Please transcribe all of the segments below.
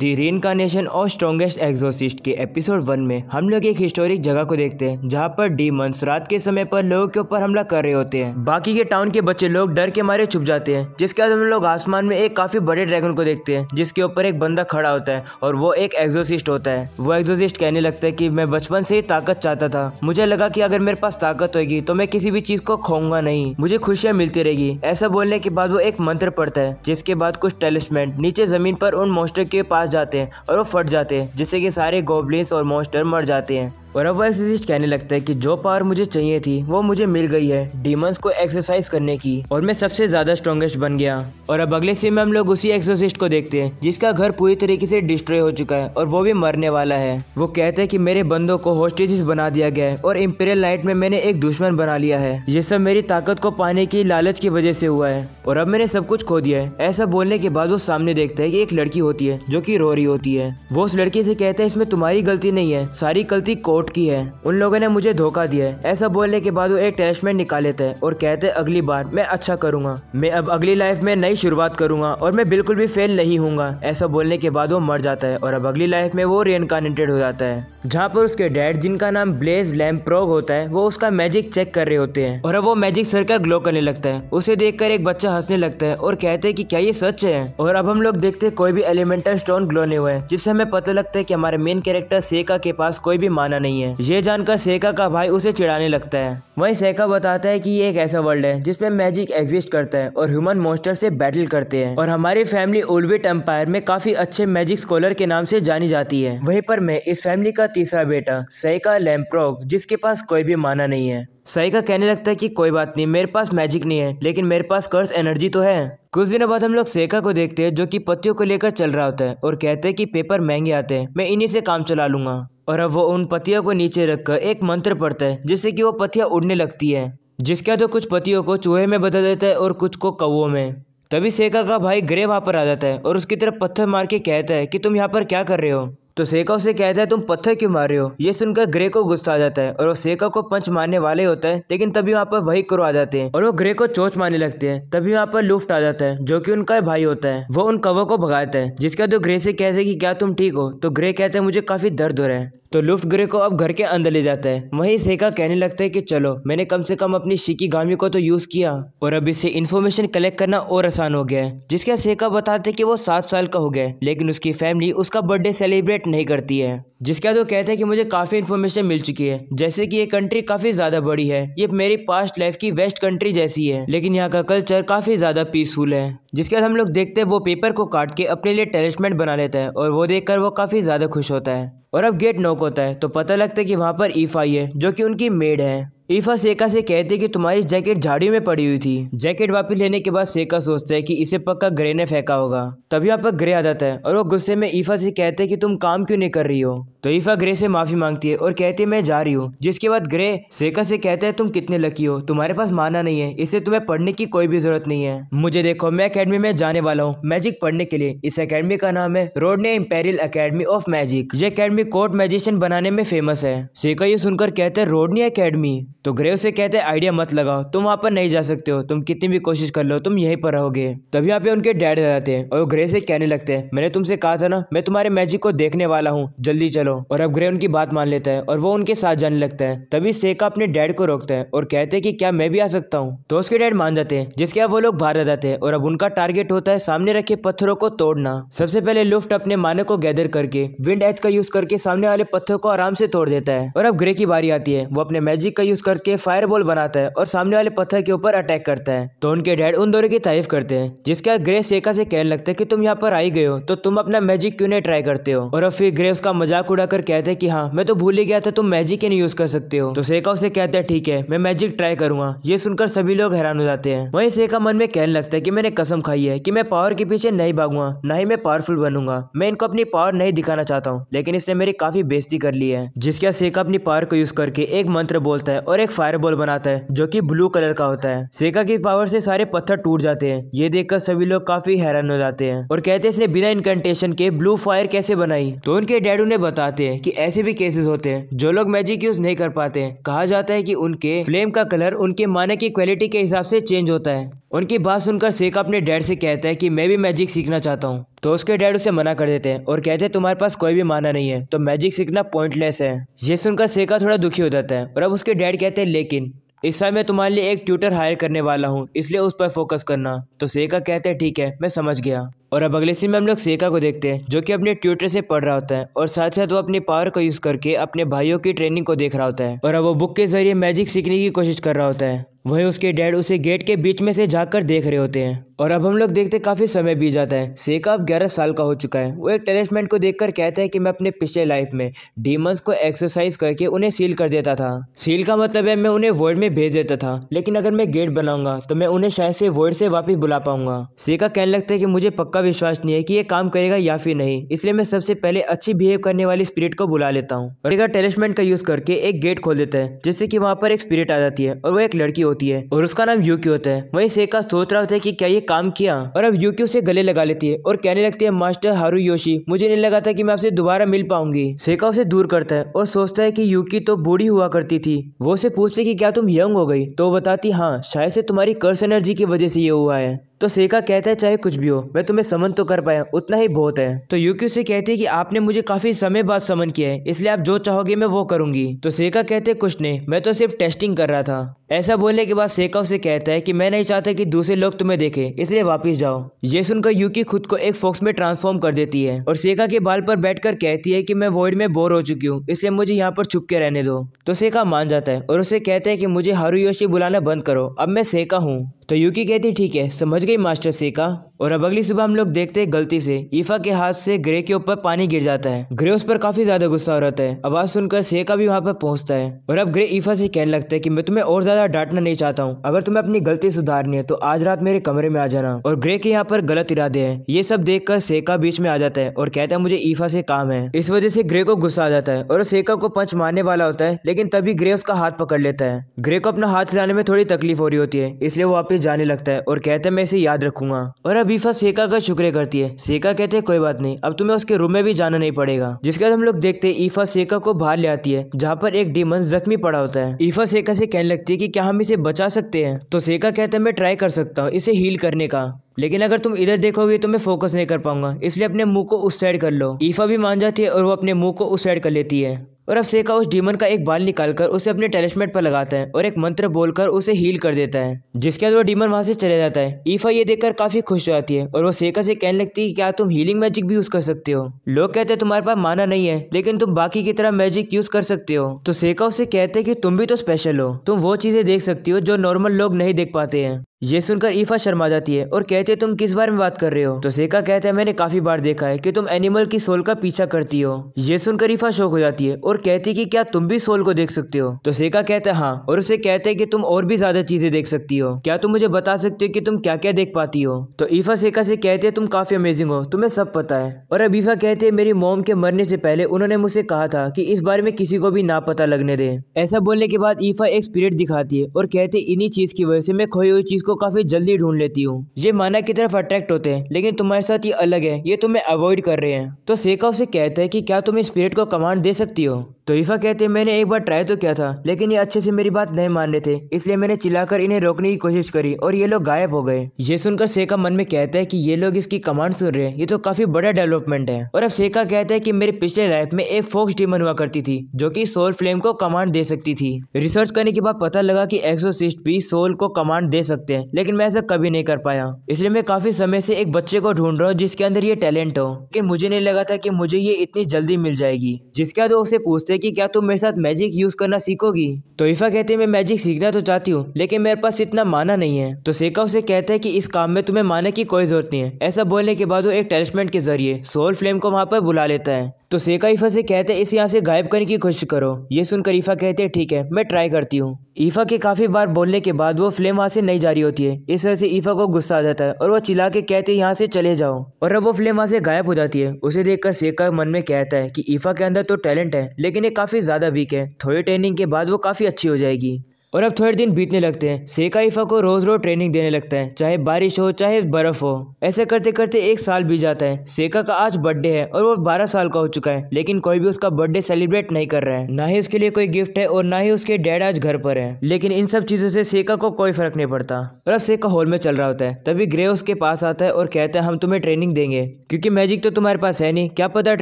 the nation और strongest exorcist के episode one में हम लोग एक हिस्टोरिक जगह को देखते हैं जहां पर डीमंस रात के समय पर लोगों के ऊपर हमला कर रहे होते हैं बाकी के टाउन के बच्चे लोग डर के मारे छुप जाते हैं जिसके बाद हम लोग आसमान में एक काफी बड़े ड्रैगन को देखते हैं जिसके ऊपर एक बंदा खड़ा होता है और वो एक एग्जोसिस्ट होता है वो एग्जोसिस्ट कहने लगता है की मैं बचपन से ही ताकत चाहता था मुझे लगा की अगर मेरे पास ताकत होगी तो मैं किसी भी चीज को खोऊंगा नहीं मुझे खुशियाँ मिलती रहेगी ऐसा बोलने के बाद वो एक मंत्र पड़ता है जिसके बाद कुछ टेलिस्मेंट नीचे जमीन पर उन मोस्टर के पास पास जाते हैं और वो फट जाते हैं जिससे कि सारे गोबलिन्स और मॉन्स्टर मर जाते हैं और अब वह एक्सरसिस्ट कहने लगता है कि जो पावर मुझे चाहिए थी वो मुझे मिल गई है डीमंस को एक्सरसाइज करने की और मैं सबसे ज्यादा स्ट्रॉन्गेस्ट बन गया और अब अगले सीन में हम लोग उसी एक्सोसिस्ट को देखते हैं जिसका घर पूरी तरीके से डिस्ट्रॉय हो चुका है और वो भी मरने वाला है वो कहते हैं कि मेरे बंदों को होस्टेजिस बना दिया गया है और इम्पेरियल नाइट में मैंने एक दुश्मन बना लिया है ये सब मेरी ताकत को पाने की लालच की वजह से हुआ है और अब मैंने सब कुछ खो दिया है ऐसा बोलने के बाद वो सामने देखता है की एक लड़की होती है जो की रो रही होती है वो उस लड़की से कहते हैं इसमें तुम्हारी गलती नहीं है सारी गलती कोर्ट रिपोर्ट की है उन लोगों ने मुझे धोखा दिया है ऐसा बोलने के बाद वो एक टेरेसमेंट निकाल लेते हैं और कहते हैं अगली बार मैं अच्छा करूंगा मैं अब अगली लाइफ में नई शुरुआत करूंगा और मैं बिल्कुल भी फेल नहीं हूँ ऐसा बोलने के बाद वो मर जाता है और अब अगली लाइफ में वो रियनकानेटेड हो जाता है जहाँ पर उसके डैड जिनका नाम ब्लेज लैम्प्रोग होता है वो उसका मैजिक चेक कर रहे होते हैं और अब वो मैजिक सर्कल ग्लो करने लगता है उसे देख एक बच्चा हंसने लगता है और कहते हैं की क्या ये सच है और अब हम लोग देखते कोई भी एलिमेंटल स्टोन ग्लो नहीं हुआ है जिससे हमें पता लगता है की हमारे मेन कैरेक्टर सेका के पास कोई भी माना नहीं नहीं है ये जानकर सेका का भाई उसे चिड़ाने लगता है वहीं सेका बताता है कि ये एक ऐसा वर्ल्ड है जिसमे मैजिक एग्जिस्ट करता है और ह्यूमन मोस्टर से बैटल करते हैं और हमारी फैमिली ओलविट एम्पायर में काफी अच्छे मैजिक स्कॉलर के नाम से जानी जाती है वहीं पर मैं इस फैमिली का तीसरा बेटा सैका लैम्प्रोग जिसके पास कोई भी माना नहीं है साइका कहने लगता है कि कोई बात नहीं मेरे पास मैजिक नहीं है लेकिन मेरे पास कर्स एनर्जी तो है कुछ दिनों बाद हम लोग सेका को देखते हैं जो कि पत्तियों को लेकर चल रहा होता है और कहते हैं कि पेपर महंगे आते हैं मैं इन्हीं से काम चला लूंगा और अब वो उन पतियों को नीचे रखकर एक मंत्र पढ़ता है जिससे कि वो पतियाँ उड़ने लगती है जिसके तो कुछ पतियों को चूहे में बदल देता है और कुछ को कौओ में तभी सेका का भाई ग्रे वहाँ पर आ जाता है और उसकी तरफ पत्थर मार के कहता है कि तुम यहाँ पर क्या कर रहे हो तो सेका उसे कहता है तुम पत्थर क्यों मार रहे हो ये सुनकर ग्रे को गुस्सा आ जाता है और वो सेका को पंच मारने वाले होता है लेकिन तभी वहाँ पर वही क्रो आ जाते हैं और वो ग्रे को चोच मारने लगते हैं तभी वहाँ पर लुफ्ट आ जाता है जो कि उनका भाई होता है वो उन कवों को भगाता है जिसका तो ग्रे से कहते हैं कि क्या तुम ठीक हो तो ग्रे कहते हैं मुझे काफी दर्द हो रहा है तो लुफ्ट ग्रे को अब घर के अंदर ले जाता है वहीं सेका कहने लगता है कि चलो मैंने कम से कम अपनी गामी को तो यूज़ किया और अब इससे इन्फॉर्मेशन कलेक्ट करना और आसान हो गया है जिसका सेका बताते कि वो सात साल का हो गया लेकिन उसकी फैमिली उसका बर्थडे सेलिब्रेट नहीं करती है जिसका तो कहते हैं कि मुझे काफ़ी इन्फॉर्मेशन मिल चुकी है जैसे कि ये कंट्री काफ़ी ज़्यादा बड़ी है ये मेरी पास्ट लाइफ की वेस्ट कंट्री जैसी है लेकिन यहाँ का कल्चर काफ़ी ज़्यादा पीसफुल है जिसके बाद हम लोग देखते हैं वो पेपर को काट के अपने लिए टेरिशमेंट बना लेता है और वो देखकर वो काफ़ी ज़्यादा खुश होता है और अब गेट नॉक होता है तो पता लगता है कि वहाँ पर ईफ e आई है जो कि उनकी मेड है ईफा सेका से कहते कि तुम्हारी जैकेट झाड़ियों में पड़ी हुई थी जैकेट वापस लेने के बाद सेका सोचता है कि इसे पक्का ग्रे ने फेंका होगा तभी यहाँ पर ग्रे आ जाता है और वो गुस्से में ईफा से कहते हैं कि तुम काम क्यों नहीं कर रही हो तो ईफा ग्रे से माफी मांगती है और कहती है मैं जा रही हूँ जिसके बाद ग्रे सेका से कहते हैं तुम कितने लकी हो तुम्हारे पास माना नहीं है इसे तुम्हें पढ़ने की कोई भी जरूरत नहीं है मुझे देखो मैं अकेडमी में जाने वाला हूँ मैजिक पढ़ने के लिए इस अकेडमी का नाम है Rodney imperial academy of magic ये अकेडमी कोर्ट मैजिशियन बनाने में फेमस है सेका ये सुनकर कहते हैं रोडनी अकेडमी तो ग्रेव से कहते हैं आइडिया मत लगाओ तुम वहाँ पर नहीं जा सकते हो तुम कितनी भी कोशिश कर लो तुम यहीं पर रहोगे तभी यहाँ पे उनके डैड आ जाते हैं और वो ग्रे से कहने लगते हैं मैंने तुमसे कहा था ना मैं तुम्हारे मैजिक को देखने वाला हूँ जल्दी चलो और अब ग्रे उनकी बात मान लेता है और वो उनके साथ जाने लगता है तभी सेका अपने डैड को रोकता है और कहते हैं कि क्या मैं भी आ सकता हूँ तो उसके डैड मान जाते हैं जिसके अब वो लोग बाहर आ जाते हैं और अब उनका टारगेट होता है सामने रखे पत्थरों को तोड़ना सबसे पहले लुफ्ट अपने मानक को गैदर करके विंड एच का यूज करके सामने वाले पत्थर को आराम से तोड़ देता है और अब ग्रे की बारी आती है वो अपने मैजिक का यूज कर करके फायर बॉल बनाता है और सामने वाले पत्थर के ऊपर अटैक करता है तो उनके डैड उन दोनों की तारीफ करते हैं जिसका ग्रे सेका से कहने लगता है कि तुम यहाँ पर आई गये हो तो तुम अपना मैजिक क्यों नहीं ट्राई करते हो और फिर ग्रे उसका मजाक उड़ाकर कहते हैं कि हाँ मैं तो भूल ही गया था तुम मैजिक ही नहीं यूज कर सकते हो तो सेका उसे कहते हैं ठीक है मैं मैजिक ट्राई करूंगा ये सुनकर सभी लोग हैरान हो जाते हैं वही सेका मन में कहने लगता है कि मैंने कसम खाई है कि मैं पावर के पीछे नहीं भागूंगा न ही मैं पावरफुल बनूंगा मैं इनको अपनी पावर नहीं दिखाना चाहता हूँ लेकिन इसने मेरी काफी बेजती कर ली है जिसके सेका अपनी पावर को यूज करके एक मंत्र बोलता है और एक फायरबॉल बनाता है जो कि ब्लू कलर का होता है सेका की पावर से सारे पत्थर टूट जाते हैं ये देखकर सभी लोग काफी हैरान हो जाते हैं और कहते हैं इसने बिना इनकंटेशन के ब्लू फायर कैसे बनाई तो उनके डैड उन्हें बताते हैं कि ऐसे भी केसेस होते हैं जो लोग मैजिक यूज नहीं कर पाते कहा जाता है की उनके फ्लेम का कलर उनके माने की क्वालिटी के हिसाब से चेंज होता है उनकी बात सुनकर शेखा अपने डैड से कहता है कि मैं भी मैजिक सीखना चाहता हूँ तो उसके डैड उसे मना कर देते हैं और कहते हैं तुम्हारे पास कोई भी माना नहीं है तो मैजिक सीखना पॉइंटलेस है ये सुनकर शेखा थोड़ा दुखी हो जाता है और अब उसके डैड कहते हैं लेकिन इस साल मैं तुम्हारे लिए एक ट्यूटर हायर करने वाला हूँ इसलिए उस पर फोकस करना तो सेका कहते हैं ठीक है मैं समझ गया और अब अगले सीन में हम लोग सेका को देखते हैं जो कि अपने ट्यूटर से पढ़ रहा होता है और साथ साथ वो अपने पावर को यूज करके अपने भाइयों की ट्रेनिंग को देख रहा होता है और अब वो बुक के जरिए मैजिक सीखने की कोशिश कर रहा होता है वहीं उसके डैड उसे गेट के बीच में से जाकर देख रहे होते हैं और अब हम लोग देखते काफ़ी समय बीत जाता है सेका अब ग्यारह साल का हो चुका है वो एक टेरेसमेंट को देखकर कहता है कि मैं अपने पिछले लाइफ में डीमंस को एक्सरसाइज करके उन्हें सील कर देता था सील का मतलब है मैं उन्हें वर्ल्ड में भेज देता था लेकिन अगर मैं गेट बनाऊंगा तो मैं उन्हें शायद से वर्ल्ड से वापिस बुला पाऊंगा सेका कहने लगता है की मुझे पक्का विश्वास नहीं है की ये काम करेगा या फिर नहीं इसलिए मैं सबसे पहले अच्छी बिहेव करने वाली स्पिरिट को बुला लेता हूँ सेका का यूज़ करके एक गेट खोल देता है जिससे की वहाँ पर एक स्पिरिट आ जाती है और वो एक लड़की होती है और उसका नाम यूकी होता है वही सेका सोच रहा होता है की क्या ये काम किया और अब यूकी उसे गले लगा लेती है और कहने लगती है मास्टर हारू योशी मुझे नहीं लगा था की मैं आपसे दोबारा मिल पाऊंगी सेका उसे दूर करता है और सोचता है की यूकी तो बूढ़ी हुआ करती थी वो उसे पूछती की क्या तुम यंग हो गई तो बताती हाँ शायद से तुम्हारी कर्स एनर्जी की वजह से ये हुआ है तो सेका कहता है चाहे कुछ भी हो मैं तुम्हें समन तो कर पाया उतना ही बहुत है तो यूकी से कहती है कि आपने मुझे काफी समय बाद समन किया है इसलिए आप जो चाहोगे मैं वो करूंगी तो सेका कहते कुछ नहीं मैं तो सिर्फ टेस्टिंग कर रहा था ऐसा बोलने के बाद सेका उसे कहता है कि मैं नहीं चाहता कि दूसरे लोग तुम्हें देखें इसलिए वापस जाओ ये सुनकर यूकी खुद को एक फॉक्स में ट्रांसफॉर्म कर देती है और सेका के बाल पर बैठकर कहती है कि मैं वॉइड में बोर हो चुकी हूँ इसलिए मुझे यहाँ पर छुप के रहने दो तो सेका मान जाता है और उसे कहता है कि मुझे हारू योशी बुलाना बंद करो अब मैं सेका हूँ तो यूकी कहती ठीक है समझ गई गई मास्टर सेका और अब अगली सुबह हम लोग देखते हैं गलती से ईफा के हाथ से ग्रे के ऊपर पानी गिर जाता है ग्रे उस पर काफी ज्यादा गुस्सा हो रहता है आवाज सुनकर सेका भी वहाँ पर पहुंचता है और अब ग्रे ईफा से कहने लगता है कि मैं तुम्हें और ज्यादा डांटना नहीं चाहता हूँ अगर तुम्हें अपनी गलती सुधारनी है तो आज रात मेरे कमरे में आ जाना और ग्रे के यहाँ पर गलत इरादे है ये सब देख कर सेका बीच में आ जाता है और कहता है मुझे ईफा से काम है इस वजह से ग्रे को गुस्सा आ जाता है और सेका को पंच मारने वाला होता है लेकिन तभी ग्रे उसका हाथ पकड़ लेता है ग्रे को अपना हाथ चलाने में थोड़ी तकलीफ हो रही होती है इसलिए वो वापिस जाने लगता है और कहते हैं मैं से याद रखूंगा और अबीफा सेका का शुक्र करती है सेका कहते हैं कोई बात नहीं अब तुम्हें उसके रूम में भी जाना नहीं पड़ेगा जिसके बाद हम लोग देखते हैं ईफा सेका को बाहर ले आती है जहाँ पर एक डीमन जख्मी पड़ा होता है ईफा सेका से कहने लगती है की क्या हम इसे बचा सकते हैं तो सेका कहते हैं मैं ट्राई कर सकता हूँ इसे हील करने का लेकिन अगर तुम इधर देखोगे तो मैं फोकस नहीं कर पाऊंगा इसलिए अपने मुंह को उस साइड कर लो ईफा भी मान जाती है और वो अपने मुंह को उस साइड कर लेती है और अब सेका उस डीमन का एक बाल निकालकर उसे अपने टेलिस्मेट पर लगाता है और एक मंत्र बोलकर उसे हील कर देता है जिसके बाद वो डीमन वहां से चले जाता है ईफा ये देखकर काफी खुश हो जाती है और वो सेका से कहने लगती है क्या तुम हीलिंग मैजिक भी यूज कर सकते हो लोग कहते हैं तुम्हारे पास माना नहीं है लेकिन तुम बाकी की तरह मैजिक यूज कर सकते हो तो सेका उसे कहते हैं कि तुम भी तो स्पेशल हो तुम वो चीजें देख सकती हो जो नॉर्मल लोग नहीं देख पाते हैं ये सुनकर ईफा शर्मा जाती है और कहते तुम किस बारे में बात कर रहे हो तो सेका कहते है मैंने काफी बार देखा है कि तुम एनिमल की सोल का पीछा करती हो ये सुनकर ईफा शौक हो जाती है और कहती कि क्या तुम भी सोल को देख सकते हो तो सेका कहते हैं हाँ और उसे कहते हैं कि तुम और भी ज्यादा चीजें देख सकती हो क्या तुम मुझे बता सकते हो की तुम क्या क्या देख पाती हो तो ईफा सेका से कहते है तुम काफी अमेजिंग हो तुम्हें सब पता है और अब ईफा कहते है मेरी मोम के मरने से पहले उन्होंने मुझसे कहा था की इस बारे में किसी को भी ना पता लगने दे ऐसा बोलने के बाद ईफा एक स्पिरिट दिखाती है और कहते इन्हीं चीज की वजह से मैं खोई हुई चीज को को काफी जल्दी ढूंढ लेती हूँ ये माना की तरफ अट्रैक्ट होते हैं लेकिन तुम्हारे साथ ये अलग है ये तुम्हें अवॉइड कर रहे हैं तो सेका उसे कहते हैं कि क्या तुम इस स्पिरिट को कमांड दे सकती हो तोईफा कहते मैंने एक बार ट्राई तो किया था लेकिन ये अच्छे से मेरी बात नहीं मान रहे थे इसलिए मैंने चिल्लाकर इन्हें रोकने की कोशिश करी और ये लोग गायब हो गए ये सुनकर सेका मन में कहता है कि ये लोग इसकी कमांड सुन रहे हैं ये तो काफी बड़ा डेवलपमेंट है और अब सेका कहता है कि मेरे पिछले लाइफ में एक फोक्स डीमन हुआ करती थी जो की सोल फ्लेम को कमांड दे सकती थी रिसर्च करने के बाद पता लगा की एक्सोसिस्ट भी सोल को कमांड दे सकते हैं लेकिन मैं ऐसा कभी नहीं कर पाया इसलिए मैं काफी समय से एक बच्चे को ढूंढ रहा हूँ जिसके अंदर ये टैलेंट हो लेकिन मुझे नहीं लगा था कि मुझे ये इतनी जल्दी मिल जाएगी जिसके बाद वो उसे पूछते कि क्या तुम मेरे साथ मैजिक यूज करना सीखोगी तो तोहफा कहते मैं मैजिक सीखना तो चाहती हूँ लेकिन मेरे पास इतना माना नहीं है तो सेका उसे कहता है की इस काम में तुम्हें माने की कोई जरूरत नहीं है ऐसा बोलने के बाद वो एक टेलिस्मेंट के जरिए सोल फ्लेम को वहाँ पर बुला लेता है तो सेका ईफा से कहते इसे यहाँ से गायब करने की कोशिश करो ये सुनकर ईफा कहते हैं ठीक है मैं ट्राई करती हूँ ईफा के काफ़ी बार बोलने के बाद वो फ्लेम वहाँ से नहीं जारी होती है इस वजह से ईफा को गुस्सा आ जाता है और वो चिल्ला के कहते यहाँ से चले जाओ और अब वो फ्लेम वहाँ से गायब हो जाती है उसे देखकर सेका मन में कहता है कि ईफा के अंदर तो टैलेंट है लेकिन ये काफ़ी ज़्यादा वीक है थोड़ी ट्रेनिंग के बाद वो काफ़ी अच्छी हो जाएगी और अब थोड़े दिन बीतने लगते हैं सेकाइफा को रोज रोज ट्रेनिंग देने लगता है चाहे बारिश हो चाहे बर्फ हो ऐसे करते करते एक साल बीत जाता है सेका का आज बर्थडे है और वो बारह साल का हो चुका है लेकिन कोई भी उसका बर्थडे सेलिब्रेट नहीं कर रहा है ना ही उसके लिए कोई गिफ्ट है और ना ही उसके डैड आज घर पर है लेकिन इन सब चीजों से सेका को कोई फर्क नहीं पड़ता और अब सेका हॉल में चल रहा होता है तभी ग्रे उसके पास आता है और कहता है हम तुम्हें ट्रेनिंग देंगे क्योंकि मैजिक तो तुम्हारे पास है नहीं क्या पता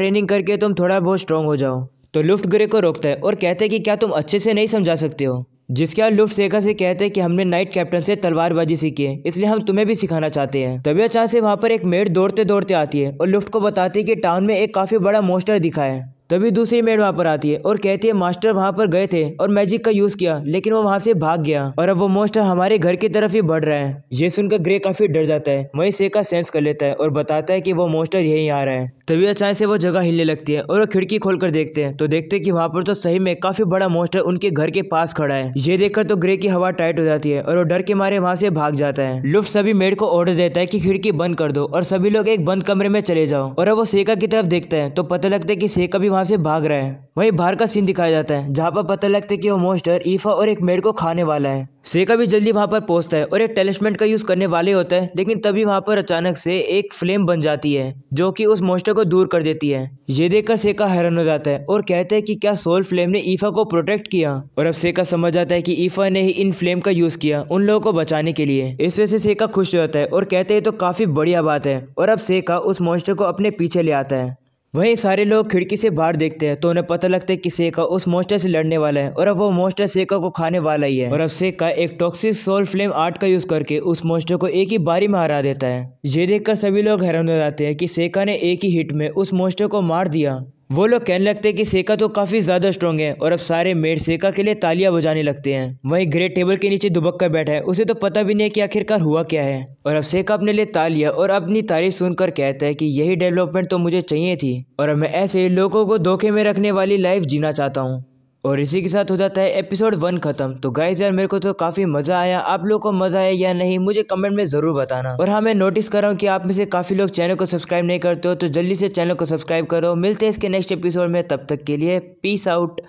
ट्रेनिंग करके तुम थोड़ा बहुत स्ट्रांग हो जाओ तो लुफ्ट ग्रे को रोकता है और कहते हैं कि क्या तुम अच्छे से नहीं समझा सकते हो जिसके बाद लुफ्ट से कहते हैं कि हमने नाइट कैप्टन से तलवारबाजी सीखी है इसलिए हम तुम्हें भी सिखाना चाहते हैं तभी अचानक से वहाँ पर एक मेड दौड़ते दौड़ते आती है और लुफ्ट को बताती है कि टाउन में एक काफ़ी बड़ा मोस्टर दिखा है तभी दूसरी मेड वहाँ पर आती है और कहती है मास्टर वहाँ पर गए थे और मैजिक का यूज किया लेकिन वो वहाँ से भाग गया और अब वो मोस्टर हमारे घर की तरफ ही बढ़ रहा है ये सुनकर ग्रे काफी डर जाता है से सेका सेंस कर लेता है और बताता है कि वो मोस्टर यही आ रहा है तभी अचानक से वो जगह हिलने लगती है और वो खिड़की खोलकर देखते हैं तो देखते हैं कि वहाँ पर तो सही में काफी बड़ा मोस्टर उनके घर के पास खड़ा है ये देखकर तो ग्रे की हवा टाइट हो जाती है और वो डर के मारे वहाँ से भाग जाता है लुफ्ट सभी मेड को ऑर्डर देता है कि खिड़की बंद कर दो और सभी लोग एक बंद कमरे में चले जाओ और अब वो सेका की तरफ देखते हैं तो पता लगता है की सेका भी वहाँ वहां से भाग रहा है वहीं बाहर का सीन दिखाया जाता है जहां पर पता लगता है कि वो मोस्टर ईफा और एक मेड को खाने वाला है सेका भी जल्दी वहां पर पहुंचता है और एक टेलिस्मेंट का यूज़ करने वाले होता है लेकिन तभी वहां पर अचानक से एक फ्लेम बन जाती है जो कि उस मोस्टर को दूर कर देती है ये देखकर सेका हैरान हो जाता है और कहते हैं कि क्या सोल फ्लेम ने ईफा को प्रोटेक्ट किया और अब सेका समझ जाता है कि ईफा ने ही इन फ्लेम का यूज़ किया उन लोगों को बचाने के लिए इस वजह से सेका खुश हो जाता है और कहते हैं तो काफ़ी बढ़िया बात है और अब सेका उस मोस्टर को अपने पीछे ले आता है वहीं सारे लोग खिड़की से बाहर देखते हैं तो उन्हें पता लगता है कि सेका उस मोस्टर से लड़ने वाला है और अब वो मोस्टर सेका को खाने वाला ही है और अब सेका एक टॉक्सिक सोल फ्लेम आर्ट का यूज करके उस मोस्टर को एक ही बारी में हरा देता है ये देखकर सभी लोग हैरान हो जाते हैं कि सेका ने एक ही हिट में उस मोस्टर को मार दिया वो लोग कहने लगते हैं कि सेका तो काफ़ी ज़्यादा स्ट्रॉन्ग है और अब सारे मेड सेका के लिए तालियां बजाने लगते हैं वहीं ग्रेट टेबल के नीचे दुबक कर बैठा है उसे तो पता भी नहीं है कि आखिरकार हुआ क्या है और अब सेका अपने लिए तालिया और अपनी तारीफ सुनकर कहता है कि यही डेवलपमेंट तो मुझे चाहिए थी और अब मैं ऐसे लोगों को धोखे में रखने वाली लाइफ जीना चाहता हूँ और इसी के साथ हो जाता है एपिसोड वन ख़त्म तो गाइज यार मेरे को तो काफ़ी मज़ा आया आप लोगों को मज़ा आया या नहीं मुझे कमेंट में ज़रूर बताना और हाँ मैं नोटिस कर रहा हूँ कि आप में से काफ़ी लोग चैनल को सब्सक्राइब नहीं करते हो तो जल्दी से चैनल को सब्सक्राइब करो मिलते हैं इसके नेक्स्ट एपिसोड में तब तक के लिए पीस आउट